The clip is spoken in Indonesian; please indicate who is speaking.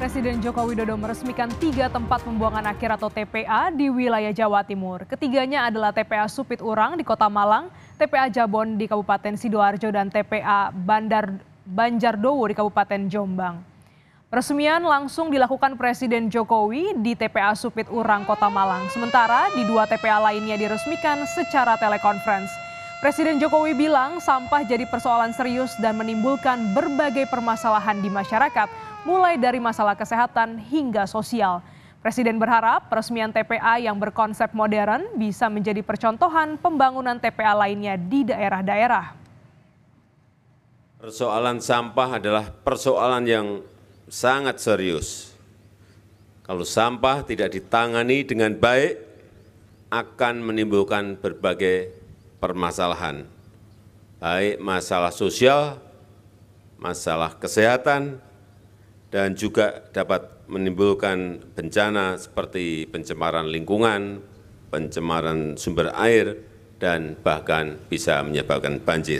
Speaker 1: Presiden Joko Widodo meresmikan tiga tempat pembuangan akhir atau TPA di wilayah Jawa Timur. Ketiganya adalah TPA Supit Urang di Kota Malang, TPA Jabon di Kabupaten Sidoarjo, dan TPA Bandar Banjardowo di Kabupaten Jombang. Peresmian langsung dilakukan Presiden Jokowi di TPA Supit Urang, Kota Malang. Sementara di dua TPA lainnya diresmikan secara telekonferensi. Presiden Jokowi bilang sampah jadi persoalan serius dan menimbulkan berbagai permasalahan di masyarakat, mulai dari masalah kesehatan hingga sosial. Presiden berharap peresmian TPA yang berkonsep modern bisa menjadi percontohan pembangunan TPA lainnya di daerah-daerah.
Speaker 2: Persoalan sampah adalah persoalan yang sangat serius. Kalau sampah tidak ditangani dengan baik, akan menimbulkan berbagai permasalahan, baik masalah sosial, masalah kesehatan, dan juga dapat menimbulkan bencana seperti pencemaran lingkungan, pencemaran sumber air, dan bahkan bisa menyebabkan banjir.